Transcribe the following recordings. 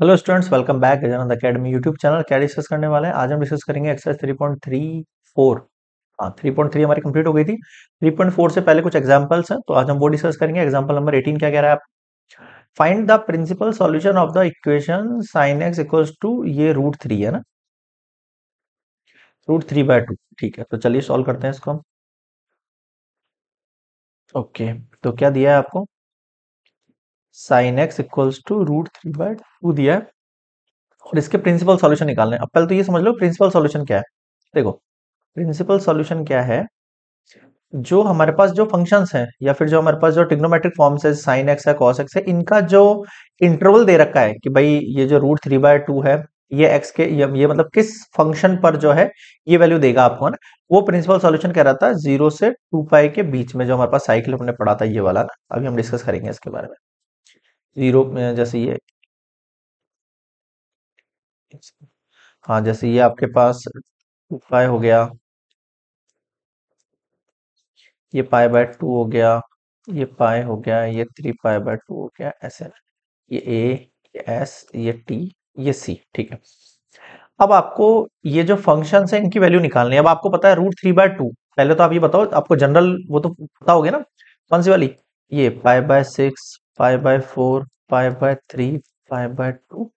hello students welcome back Gajanand academy YouTube channel क्या discuss करने वाले हैं आज हम डिस्कस करेंगे एक्सरसाइज 3.34 पॉइंट थ्री फोर हाँ थ्री पॉइंट थ्री हमारी कंप्लीट हो गई थी 3.4 से पहले कुछ एग्जांपल्स हैं तो आज हम वो डिस्कस करेंगे एग्जांपल नंबर 18 क्या कह रहा है आप find the principal solution of the equation sine x equals to ये रूट थ्री है ना रूट थ्री बाय टू ठीक है तो चलिए सॉल्व करते हैं इसको हम ओके तो क्या दिया है आपको sine x equals to root three by two दिया है और इसके प्रिंसिपल सॉल्यूशन निकालने अब पहले तो ये समझ लो प्रिंसिपल सॉल्यूशन क्या है देखो प्रिंसिपल सॉल्यूशन क्या है जो हमारे पास जो फंक्शंस हैं या फिर जो हमारे पास जो टिग्नोमेट्रिक फॉर्म्स है साइन एक्स है कॉस एक्स है इनका जो इंटरवल दे रखा है कि भाई ये जो रूट थ्री बाय टू है ये एक्स के ये, ये मतलब किस फंक्शन पर जो है ये वैल्यू देगा आपको ना वो प्रिंसिपल सॉल्यूशन कह रहा था जीरो से टू पाई के बीच में जो हमारे पास साइकिल हमने पढ़ा था ये वाला ना अभी हम डिस्कस करेंगे इसके बारे में जीरो में जैसे ये हाँ जैसे ये आपके पास पाए हो गया ये पाए बाय टू हो गया ये पाए हो गया ये थ्री पाए बाय टू हो गया ऐसे ये ए ये एस ये टी ये सी ठीक है अब आपको ये जो फंक्शन है इनकी वैल्यू निकालनी है अब आपको पता है रूट थ्री बाय टू पहले तो आप ये बताओ आपको जनरल वो तो पता हो गया ना कौन सी वाली ये pi by six five by four five by three five by two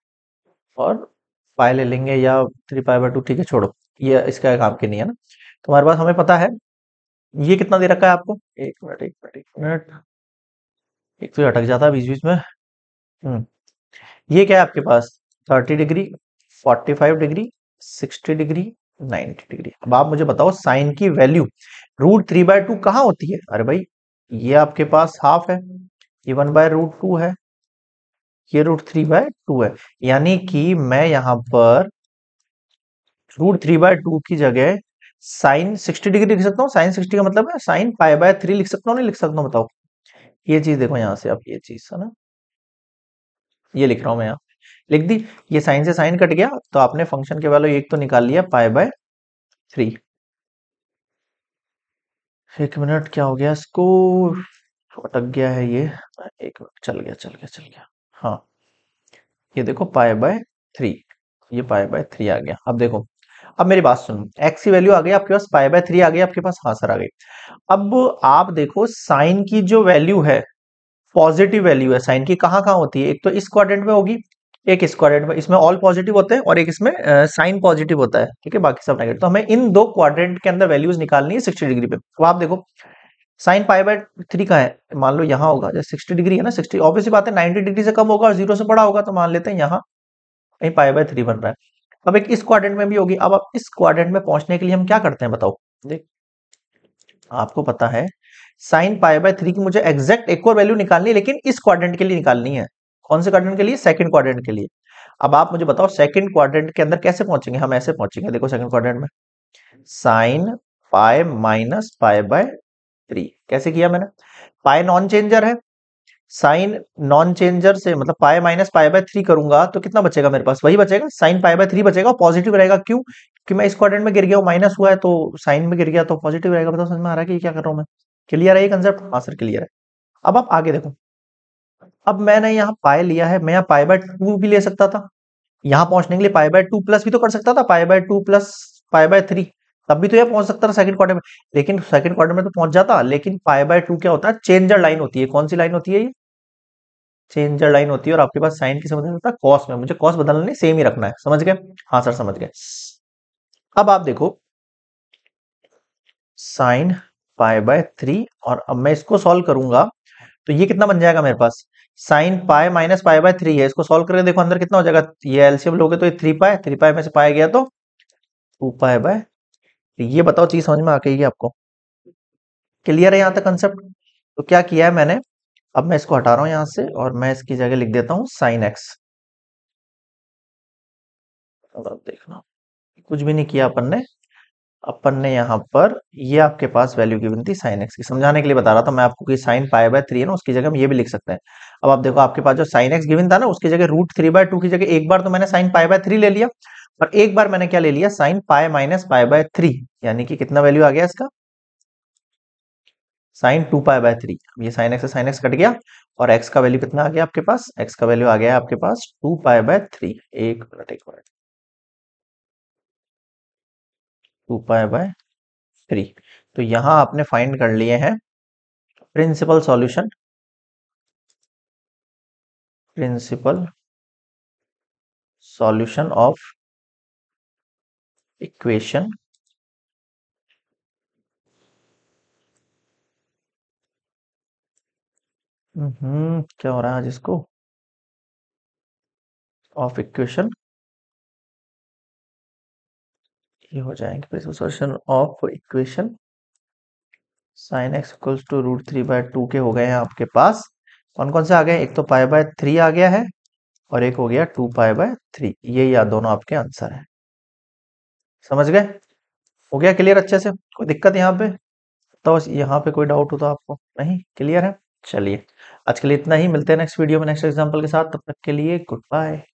और फाइव ले लेंगे या थ्री फाइव बाय टू ठीक है छोड़ो ये इसका एक आपके नहीं है ना तो हमारे पास हमें पता है ये कितना दे रखा है आपको एक मिनट एक मिनट एक मिनट एक तो अटक जाता है बीच बीच में हम्म ये क्या है आपके पास thirty degree forty five degree sixty degree ninety degree अब आप मुझे बताओ साइन की value root three by two कहाँ होती है अरे भाई ये आपके पास हाफ है ये वन बाय रूट टू है ये रूट थ्री बाय टू है यानी कि मैं यहां पर रूट थ्री बाय टू की जगह साइन सिक्सटी डिग्री लिख सकता हूँ साइन सिक्सटी का मतलब है साइन फाइव बाय थ्री लिख सकता हूँ नहीं लिख सकता हूँ बताओ ये चीज देखो यहां से आप ये चीज है ना ये लिख रहा हूं मैं यहाँ लिख दी ये साइन से साइन कट गया तो आपने फंक्शन के वैल्यू एक तो निकाल लिया पाए बाय थ्री एक मिनट क्या हो गया इसको अटक गया है ये एक चल गया चल गया चल गया हाँ ये देखो पाए बाय थ्री ये पाए बाय थ्री आ गया अब देखो अब मेरी बात सुनो एक्स की वैल्यू आ गई आपके पास पाए बाय थ्री आ गई आपके पास हाँ सर आ गई अब आप देखो साइन की जो वैल्यू है पॉजिटिव वैल्यू है साइन की कहाँ कहाँ होती है एक तो इस क्वाड्रेंट में होगी एक इस क्वाड्रेंट में इसमें ऑल पॉजिटिव होते हैं और एक इसमें साइन पॉजिटिव होता है ठीक है बाकी सब नेगेटिव तो हमें इन दो क्वाड्रेंट के अंदर वैल्यूज निकालनी है सिक्सटी डिग्री पे अब आप देखो साइन पाई बाय थ्री का है मान लो यहाँ होगा जैसे सिक्सटी डिग्री है ना सिक्सटी ऑब्वियसली बात है नाइन्टी डिग्री से कम होगा और जीरो से बड़ा होगा तो मान लेते हैं यहाँ कहीं पाई बाय थ्री बन रहा है अब एक इस क्वाड्रेंट में भी होगी अब आप इस क्वाड्रेंट में पहुंचने के लिए हम क्या करते हैं बताओ देख आपको पता है साइन पाई बाय थ्री की मुझे एग्जैक्ट एक और वैल्यू निकालनी है लेकिन इस क्वाड्रेंट के लिए निकालनी है कौन से क्वाड्रेंट के लिए सेकंड क्वाड्रेंट के लिए अब आप मुझे बताओ सेकंड क्वाड्रेंट के अंदर कैसे पहुंचेंगे हम ऐसे पहुंचेंगे देखो सेकंड क्वाड्रेंट में sine pi minus pi by three कैसे किया मैंने पाए नॉन चेंजर है साइन नॉन चेंजर से मतलब पाए माइनस पाए बाय थ्री करूंगा तो कितना बचेगा मेरे पास वही बचेगा साइन पाए बाय थ्री बचेगा पॉजिटिव रहेगा क्यों कि मैं इस क्वाड्रेंट में गिर गया माइनस हुआ है तो साइन में गिर गया तो पॉजिटिव रहेगा बताओ समझ में आ रहा है कि क्या कर रहा हूं मैं क्लियर है ये कंसेप्ट हाँ सर क्लियर है अब आप आगे देखो अब मैंने यहाँ पाए लिया है मैं यहाँ पाए बाय टू भी ले सकता था यहाँ पहुंचने के लिए पाए बाय टू प्लस भी तो कर सकता था pi by two plus pi by three तब भी तो ये पहुंच सकता था सेकंड क्वार्टर में लेकिन सेकंड क्वार्टर में तो पहुंच जाता लेकिन फाइव बाय टू क्या होता है चेंजर लाइन होती है कौन सी लाइन होती है ये चेंजर लाइन होती है और आपके पास साइन की समझ होता है कॉस में मुझे कॉस बदलना नहीं सेम ही रखना है समझ गए हाँ सर समझ गए अब आप देखो साइन पाए बाय थ्री और अब मैं इसको सॉल्व करूंगा तो ये कितना बन जाएगा मेरे पास sine pi minus pi by three है इसको सॉल्व करके देखो अंदर कितना हो जाएगा ये एलसीएम लोगे तो ये थ्री पाए थ्री पाए में से पाया गया तो टू पाए बाय ये बताओ चीज समझ में आ गई आपको क्लियर है यहाँ तक कंसेप्ट तो क्या किया है मैंने अब मैं इसको हटा रहा हूं यहां से और मैं इसकी जगह लिख देता हूं साइन एक्स देखना कुछ भी नहीं किया अपन ने अपन ने यहां पर ये आपके पास वैल्यू की थी साइन एक्स की समझाने के लिए बता रहा था मैं आपको कि साइन पाए बाय थ्री है ना उसकी जगह हम ये भी लिख सकते हैं अब आप देखो आपके पास जो साइन एक्स गिविन था ना उसकी जगह रूट थ्री बाय टू की जगह एक बार तो मैंने साइन पाए बाय थ्री ले लिया और एक बार मैंने क्या ले लिया sign pi minus pi by three यानी कि कितना वैल्यू आ गया इसका sine two pi by three ये sine x sine x cut गया और एक्स का वैल्यू कितना आ गया आपके पास एक्स का वैल्यू आ गया आपके पास टू पाए बाय थ्री एक मिनट एक minute two pi by three तो यहां आपने फाइंड कर लिए हैं principal solution principal solution of equation hmm क्या हो रहा है आज इसको ऑफ इक्वेशन ये हो जाएंगे फिर solution of equation sine x equals to root three by two के हो गए हैं आपके पास कौन कौन से आ गए एक तो पाई बाय थ्री आ गया है और एक हो गया टू पाई बाय थ्री ये या दोनों आपके आंसर है समझ गए हो गया क्लियर अच्छे से कोई दिक्कत यहाँ पे तो यहाँ पे कोई डाउट हो तो आपको नहीं क्लियर है चलिए आज के लिए इतना ही मिलते हैं नेक्स्ट वीडियो में नेक्स्ट एग्जाम्पल के साथ तब तक के लिए गुड बाय